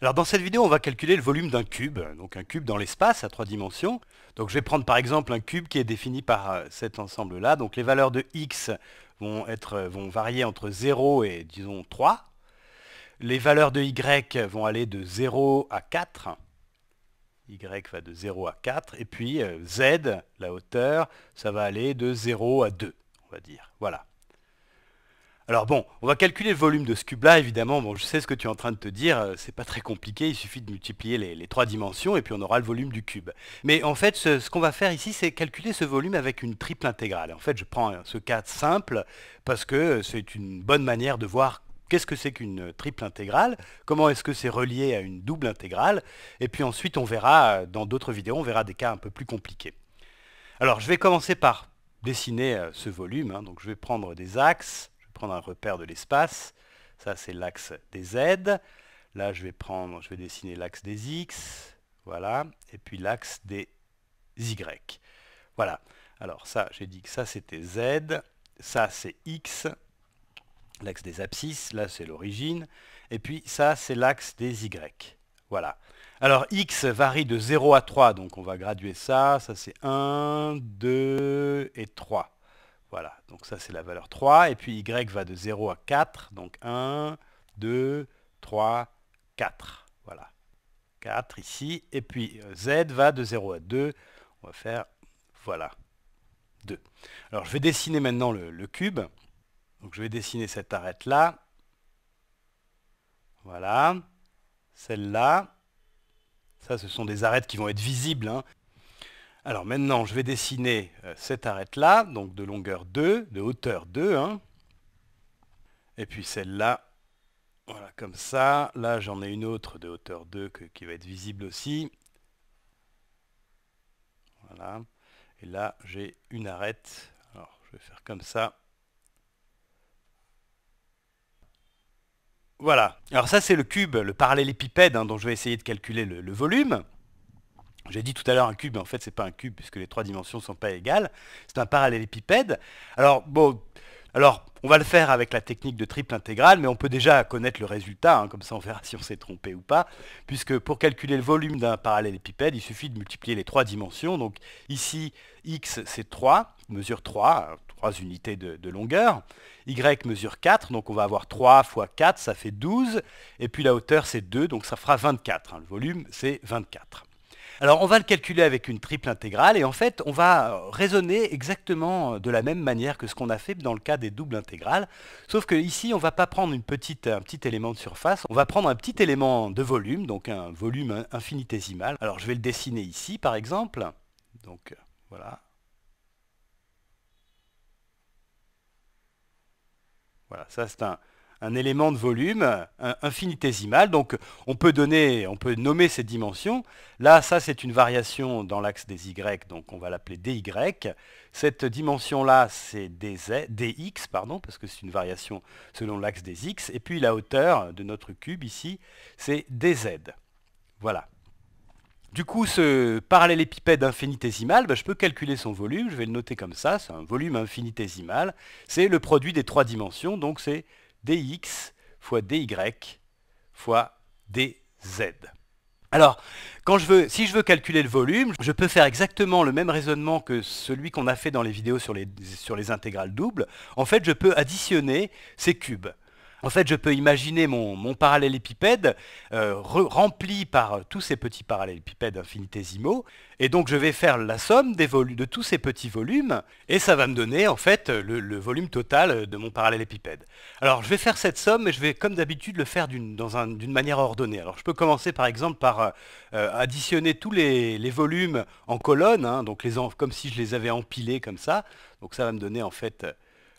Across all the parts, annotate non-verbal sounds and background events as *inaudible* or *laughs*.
Alors dans cette vidéo, on va calculer le volume d'un cube, donc un cube dans l'espace à trois dimensions. Donc je vais prendre par exemple un cube qui est défini par euh, cet ensemble-là. Donc les valeurs de x vont, être, euh, vont varier entre 0 et disons 3. Les valeurs de y vont aller de 0 à 4. y va de 0 à 4. Et puis euh, z, la hauteur, ça va aller de 0 à 2, on va dire. Voilà. Alors bon, on va calculer le volume de ce cube-là, évidemment, bon, je sais ce que tu es en train de te dire, euh, c'est pas très compliqué, il suffit de multiplier les, trois dimensions et puis on aura le volume du cube. Mais en fait, ce, qu'on va faire ici, c'est calculer ce volume avec une triple intégrale. En fait, je prends ce cas simple parce que c'est une bonne manière de voir qu'est-ce que c'est qu'une triple intégrale, comment est-ce que c'est relié à une double intégrale, et puis ensuite on verra, euh, dans d'autres vidéos, on verra des cas un peu plus compliqués. Alors je vais commencer par dessiner euh, ce volume, hein. donc je vais prendre des axes, prendre un repère de l'espace. Ça, c'est l'axe des Z. Là, je vais prendre, je vais dessiner l'axe des X. Voilà. Et puis l'axe des Y. Voilà. Alors ça, j'ai dit que ça, c'était Z. Ça, c'est X. L'axe des abscisses. Là, c'est l'origine. Et puis ça, c'est l'axe des Y. Voilà. Alors X varie de 0 à 3. Donc on va graduer ça. Ça, c'est 1, 2 et 3. Voilà, donc ça c'est la valeur 3. Et puis y va de 0 à 4. Donc 1, 2, 3, 4. Voilà. 4 ici. Et puis euh, z va de 0 à 2. On va faire, voilà, 2. Alors je vais dessiner maintenant le, cube. Donc je vais dessiner cette arête-là. Voilà. Celle-là. Ça, ce sont des arêtes qui vont être visibles. Hein. Alors maintenant, je vais dessiner euh, cette arête-là, donc de longueur 2, de hauteur 2. Hein. Et puis celle-là, voilà, comme ça. Là, j'en ai une autre de hauteur 2 qui va être visible aussi. Voilà. Et là, j'ai une arête. Alors, je vais faire comme ça. Voilà. Alors ça, c'est le cube, le parallélépipède, hein, dont je vais essayer de calculer le volume. J'ai dit tout à l'heure un cube, mais en fait ce c'est pas un cube puisque les trois dimensions ne sont pas égales. C'est un parallélépipède. Alors bon, alors on va le faire avec la technique de triple intégrale, mais on peut déjà connaître le résultat, hein, comme ça on verra si on s'est trompé ou pas, puisque pour calculer le volume d'un parallélépipède, il suffit de multiplier les trois dimensions. Donc ici x c'est 3, mesure 3, 3 hein, unités de, longueur. y mesure 4, donc on va avoir 3 fois 4, ça fait 12. Et puis la hauteur c'est 2, donc ça fera 24. Hein. le volume c'est 24. Alors on va le calculer avec une triple intégrale et en fait on va euh, raisonner exactement euh, de la même manière que ce qu'on a fait dans le cas des doubles intégrales, sauf qu'ici on ne va pas prendre une petite, un petit élément de surface, on va prendre un petit élément de volume, donc un volume infinitésimal. Alors je vais le dessiner ici par exemple, donc euh, voilà. Voilà, ça c'est un, un élément de volume infinitésimal. Donc on peut donner, on peut nommer ces dimensions. Là, ça c'est une variation dans l'axe des y, donc on va l'appeler dy. Cette dimension-là, c'est dx, pardon, parce que c'est une variation selon l'axe des x. Et puis la hauteur de notre cube ici, c'est dz. Voilà. Du coup, ce parallélépipède infinitésimal, ben, je peux calculer son volume, je vais le noter comme ça, c'est un volume infinitésimal, c'est le produit des trois dimensions, donc c'est dx fois dy fois dz. Alors, quand je veux, si je veux calculer le volume, je peux faire exactement le même raisonnement que celui qu'on a fait dans les vidéos sur les, sur les intégrales doubles. En fait, je peux additionner ces cubes. En fait, je peux imaginer mon, parallélépipède euh, rempli par tous ces petits parallélépipèdes infinitésimaux, et donc je vais faire la somme de tous ces petits volumes, et ça va me donner en fait le, volume total de mon parallélépipède. Alors je vais faire cette somme, et je vais comme d'habitude le faire d'une manière ordonnée. Alors je peux commencer par exemple par euh, euh, additionner tous les, volumes en colonnes, hein, donc comme si je les avais empilés comme ça, donc ça va me donner en fait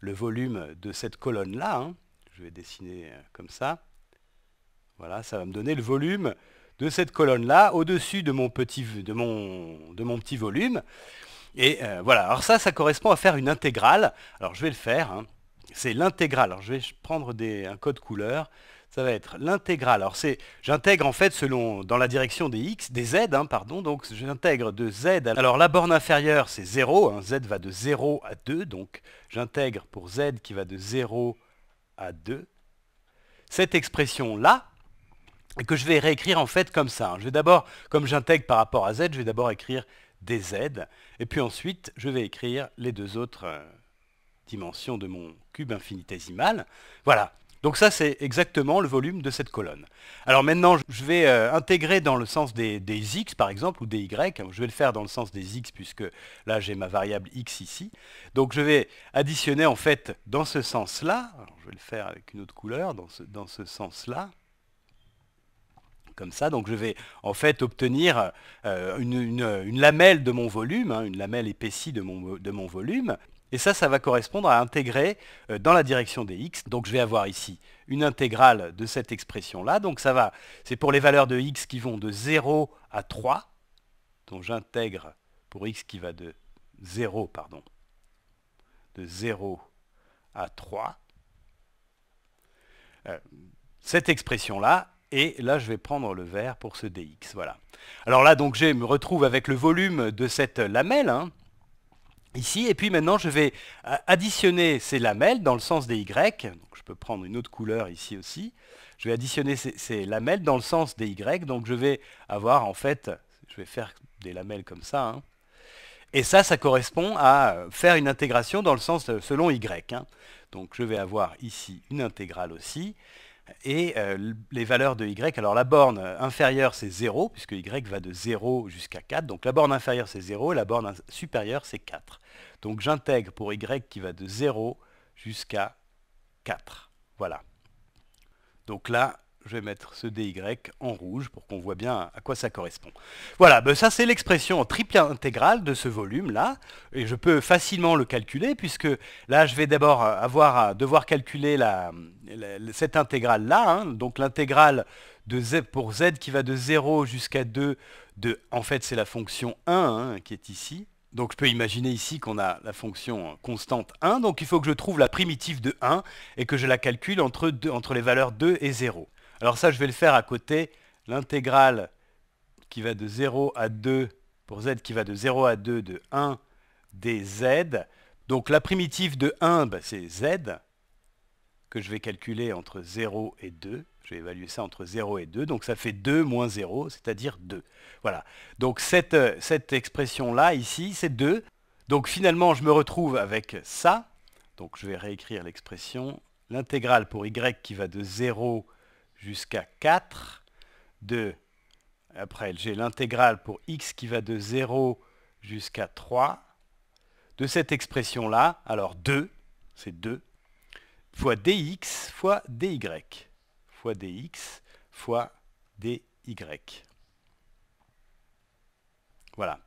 le volume de cette colonne-là. Hein je vais dessiner euh, comme ça. Voilà, ça va me donner le volume de cette colonne-là, au-dessus de, mon petit, de, mon, de mon petit volume. Et euh, voilà, alors ça, ça correspond à faire une intégrale. Alors je vais le faire, hein. c'est l'intégrale. Alors je vais prendre des, un code couleur, ça va être l'intégrale. Alors c'est, j'intègre en fait selon, dans la direction des x, des z, hein, pardon, donc j'intègre de z. À... Alors la borne inférieure c'est 0, hein. z va de 0 à 2, donc j'intègre pour z qui va de 0 à à 2, cette expression-là, que je vais réécrire en fait comme ça. Je vais d'abord, comme j'intègre par rapport à z, je vais d'abord écrire des z, et puis ensuite je vais écrire les deux autres euh, dimensions de mon cube infinitésimal. Voilà, donc ça, c'est exactement le volume de cette colonne. Alors maintenant, je vais euh, intégrer dans le sens des, x, par exemple, ou des y. Je vais le faire dans le sens des x, puisque là, j'ai ma variable x ici. Donc je vais additionner, en fait, dans ce sens-là. Je vais le faire avec une autre couleur, dans ce, sens-là. Comme ça. Donc je vais en fait obtenir euh, une, lamelle de mon volume, hein, une lamelle épaissie de mon, de mon volume. Et ça, ça va correspondre à intégrer euh, dans la direction des x. Donc je vais avoir ici une intégrale de cette expression-là. Donc ça va, c'est pour les valeurs de x qui vont de 0 à 3. Donc j'intègre pour x qui va de 0, pardon, de 0 à 3. Euh, cette expression-là, et là je vais prendre le vert pour ce dx, voilà. Alors là donc je me retrouve avec le volume de cette lamelle, hein ici. Et puis maintenant, je vais euh, additionner ces lamelles dans le sens des Y. je peux prendre une autre couleur ici aussi. Je vais additionner ces, lamelles dans le sens des Y. Donc, je vais avoir, en fait, je vais faire des lamelles comme ça. Hein. Et ça, ça correspond à euh, faire une intégration dans le sens selon Y. Hein. Donc, je vais avoir ici une intégrale aussi. Et euh, les valeurs de y, alors la borne euh, inférieure c'est 0, puisque y va de 0 jusqu'à 4. Donc la borne inférieure c'est 0 et la borne supérieure c'est 4. Donc j'intègre pour y qui va de 0 jusqu'à 4. Voilà. Donc là, je vais mettre ce DY en rouge pour qu'on voit bien à quoi ça correspond. Voilà, ben ça c'est l'expression en triple intégrale de ce volume-là, et je peux facilement le calculer, puisque là je vais d'abord avoir devoir calculer cette intégrale-là, hein. donc l'intégrale de z pour z qui va de 0 jusqu'à 2, de, en fait c'est la fonction 1 hein, qui est ici, donc je peux imaginer ici qu'on a la fonction constante 1, donc il faut que je trouve la primitive de 1 et que je la calcule entre, entre les valeurs 2 et 0. Alors ça, je vais le faire à côté. L'intégrale qui va de 0 à 2, pour z qui va de 0 à 2 de 1 dz. Donc la primitive de 1, bah, c'est z, que je vais calculer entre 0 et 2. Je vais évaluer ça entre 0 et 2. Donc ça fait 2 moins 0, c'est-à-dire 2. Voilà. Donc cette, euh, cette expression-là, ici, c'est 2. Donc finalement, je me retrouve avec ça. Donc je vais réécrire l'expression. L'intégrale pour y qui va de 0 à jusqu'à 4. De, après, j'ai l'intégrale pour x qui va de 0 jusqu'à 3. De cette expression-là, alors 2, c'est 2, fois dx fois dy, fois dx fois dy. Voilà.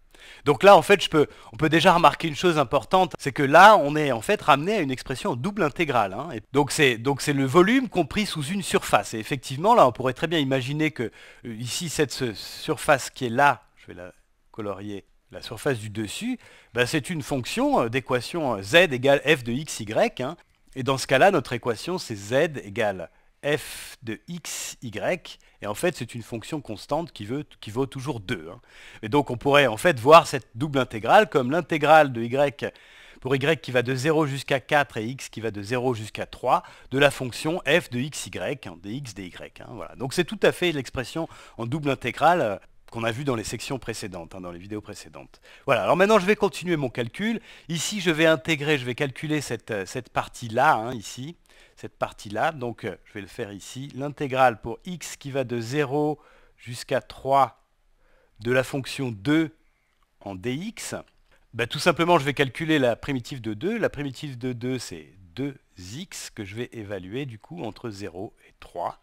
Donc là, en fait, je peux, on peut déjà remarquer une chose importante, c'est que là, on est en fait ramené à une expression double intégrale. Hein. donc c'est le volume compris sous une surface. Et effectivement, là, on pourrait très bien imaginer que euh, ici, cette surface qui est là, je vais la colorier la surface du dessus, bah, c'est une fonction euh, d'équation euh, z égale f de x, y. Hein. Et dans ce cas-là, notre équation, c'est z égale f de x, y. Et en fait, c'est une fonction constante qui, vaut toujours 2. Hein. Et donc, on pourrait en fait voir cette double intégrale comme l'intégrale de y pour y qui va de 0 jusqu'à 4 et x qui va de 0 jusqu'à 3 de la fonction f de x, y, hein, dx dy. Hein, donc c'est tout à fait l'expression en double intégrale euh, qu'on a vue dans les sections précédentes, dans les vidéos précédentes. Voilà, alors maintenant je vais continuer mon calcul. Ici je vais intégrer, je vais calculer cette euh, partie-là, ici cette partie-là. Donc euh, je vais le faire ici. L'intégrale pour x qui va de 0 jusqu'à 3 de la fonction 2 en dx. Ben, tout simplement, je vais calculer la primitive de 2. La primitive de 2, c'est 2x que je vais évaluer du coup entre 0 et 3.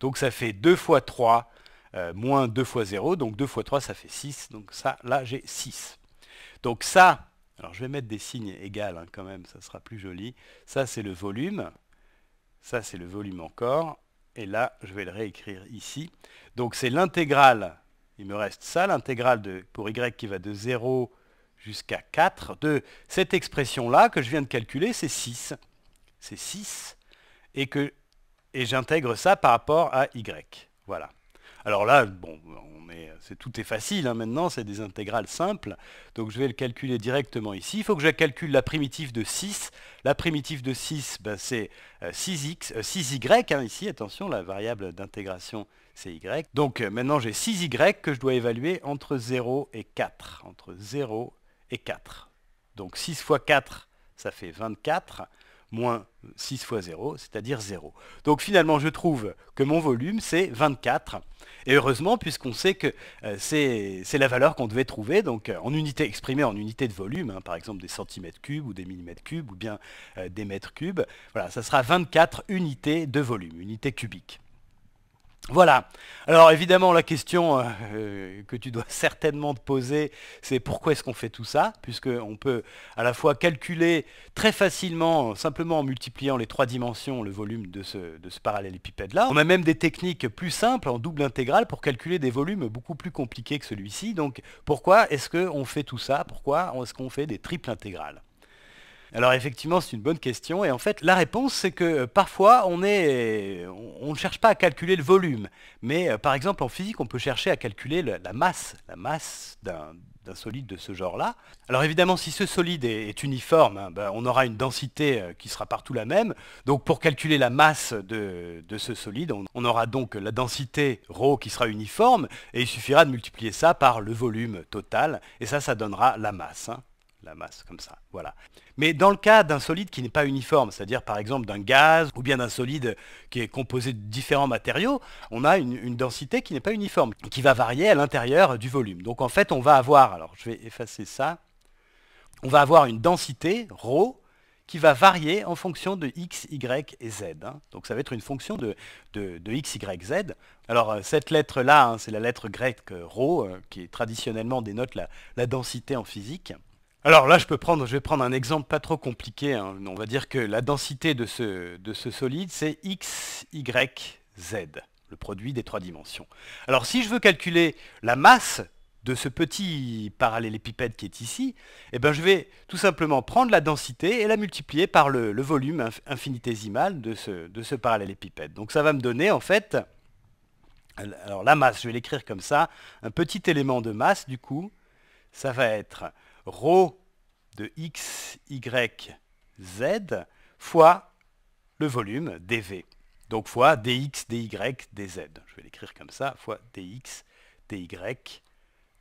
Donc ça fait 2 fois 3 euh, moins 2 fois 0. Donc 2 fois 3, ça fait 6. Donc ça, là, j'ai 6. Donc ça, alors je vais mettre des signes égales hein, quand même, ça sera plus joli. Ça c'est le volume, ça c'est le volume encore, et là je vais le réécrire ici. Donc c'est l'intégrale, il me reste ça, l'intégrale pour y qui va de 0 jusqu'à 4, de cette expression-là que je viens de calculer, c'est 6. C'est 6, et, que, et j'intègre ça par rapport à y. Voilà. Alors là, bon, tout est facile hein, maintenant, c'est des intégrales simples. Donc je vais le calculer directement ici. Il faut que je calcule la primitive de 6. La primitive de 6, ben, c'est 6x, euh, 6y euh, hein, ici, attention, la variable d'intégration c'est y. Donc euh, maintenant j'ai 6y que je dois évaluer entre 0 et 4. Entre 0 et 4. Donc 6 fois 4, ça fait 24 moins 6 fois 0, c'est-à-dire 0. Donc finalement, je trouve que mon volume, c'est 24. Et heureusement, puisqu'on sait que euh, c'est la valeur qu'on devait trouver, donc euh, en unité exprimée en unité de volume, hein, par exemple des centimètres cubes ou des millimètres cubes ou bien euh, des mètres cubes, voilà, ça sera 24 unités de volume, unités cubiques. Voilà. Alors évidemment, la question euh, euh, que tu dois *laughs* certainement te poser, c'est pourquoi est-ce qu'on fait tout ça Puisqu'on peut à la fois calculer très facilement, simplement en multipliant les trois dimensions, le volume de ce, de ce parallélépipède-là. On a même des techniques plus simples en double intégrale pour calculer des volumes beaucoup plus compliqués que celui-ci. Donc pourquoi est-ce qu'on fait tout ça Pourquoi est-ce qu'on fait des triples intégrales alors effectivement, c'est une bonne question. Et en fait, la réponse, c'est que euh, parfois, on, ne cherche pas à calculer le volume. Mais euh, par exemple, en physique, on peut chercher à calculer la masse, la masse d'un solide de ce genre-là. Alors évidemment, si ce solide est, uniforme, hein, ben, on aura une densité euh, qui sera partout la même. Donc pour calculer la masse de, ce solide, on, aura donc la densité ρ qui sera uniforme, et il suffira de multiplier ça par le volume total, et ça, ça donnera la masse. Hein masse, comme ça. Voilà. Mais dans le cas d'un solide qui n'est pas uniforme, c'est-à-dire par exemple d'un gaz ou bien d'un solide qui est composé de différents matériaux, on a une, densité qui n'est pas uniforme, qui va varier à l'intérieur du volume. Donc en fait, on va avoir, alors je vais effacer ça, on va avoir une densité, ρ, qui va varier en fonction de x, y et z. Hein. Donc ça va être une fonction de, x, y, z. Alors euh, cette lettre-là, hein, c'est la lettre grecque ρ, euh, euh, qui traditionnellement dénote la densité en physique. Alors là, je peux prendre, je vais prendre un exemple pas trop compliqué. Hein. On va dire que la densité de ce, solide, c'est x, y, z, le produit des trois dimensions. Alors si je veux calculer la masse de ce petit parallélépipède qui est ici, eh ben, je vais tout simplement prendre la densité et la multiplier par le, volume infinitésimal de ce, de ce parallélépipède. Donc ça va me donner en fait, alors la masse, je vais l'écrire comme ça, un petit élément de masse du coup, ça va être ρ de x, y, z fois le volume dv. Donc fois dx, dy, dz. Je vais l'écrire comme ça, fois dx, dy,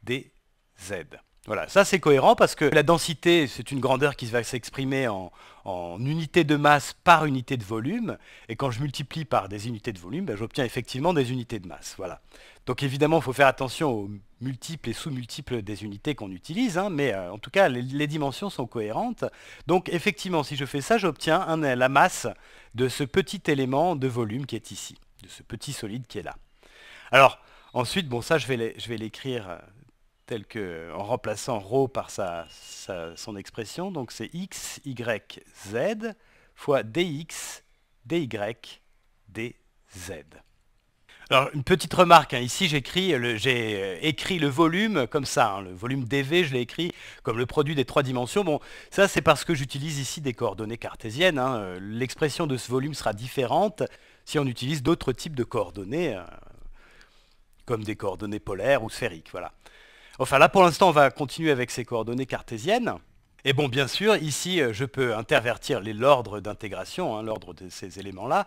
dz. Voilà, ça c'est cohérent parce que la densité, c'est une grandeur qui va s'exprimer en, en unité de masse par unité de volume. Et quand je multiplie par des unités de volume, ben, j'obtiens effectivement des unités de masse. Voilà. Donc évidemment, il faut faire attention aux multiples et sous-multiples des unités qu'on utilise, hein, mais euh, en tout cas, les, dimensions sont cohérentes. Donc effectivement, si je fais ça, j'obtiens la masse de ce petit élément de volume qui est ici, de ce petit solide qui est là. Alors, ensuite, bon, ça, je vais l'écrire euh, tel que en remplaçant ρ par son expression. Donc c'est x, y, z fois dx, dy, dz. Alors, une petite remarque, hein. ici j'écris, j'ai euh, écrit le volume comme ça, hein. le volume dV, je l'ai écrit comme le produit des trois dimensions. Bon, ça c'est parce que j'utilise ici des coordonnées cartésiennes. Hein. Euh, l'expression de ce volume sera différente si on utilise d'autres types de coordonnées, euh, comme des coordonnées polaires ou sphériques. Voilà. Enfin là pour l'instant on va continuer avec ces coordonnées cartésiennes. Et bon, bien sûr, ici, euh, je peux intervertir l'ordre d'intégration, hein, l'ordre de ces éléments-là.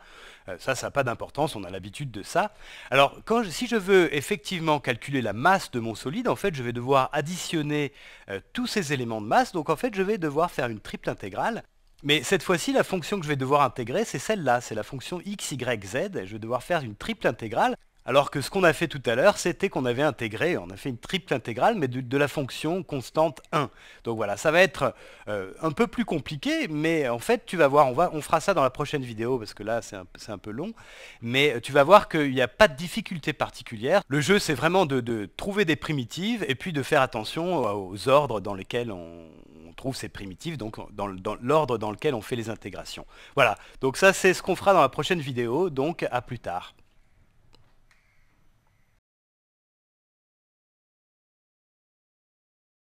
Euh, ça, ça n'a pas d'importance, on a l'habitude de ça. Alors, si je veux effectivement calculer la masse de mon solide, en fait, je vais devoir additionner euh, tous ces éléments de masse. Donc, en fait, je vais devoir faire une triple intégrale. Mais cette fois-ci, la fonction que je vais devoir intégrer, c'est celle-là, c'est la fonction x, y, z. Je vais devoir faire une triple intégrale. Alors que ce qu'on a fait tout à l'heure, c'était qu'on avait intégré, on a fait une triple intégrale, mais de, la fonction constante 1. Donc voilà, ça va être euh, un peu plus compliqué, mais en fait, tu vas voir, on, va, on fera ça dans la prochaine vidéo, parce que là, c'est un, peu long, mais euh, tu vas voir qu'il n'y a pas de difficulté particulière. Le jeu, c'est vraiment de, trouver des primitives, et puis de faire attention aux ordres dans lesquels on, trouve ces primitives, donc dans l'ordre dans lequel on fait les intégrations. Voilà, donc ça, c'est ce qu'on fera dans la prochaine vidéo, donc à plus tard.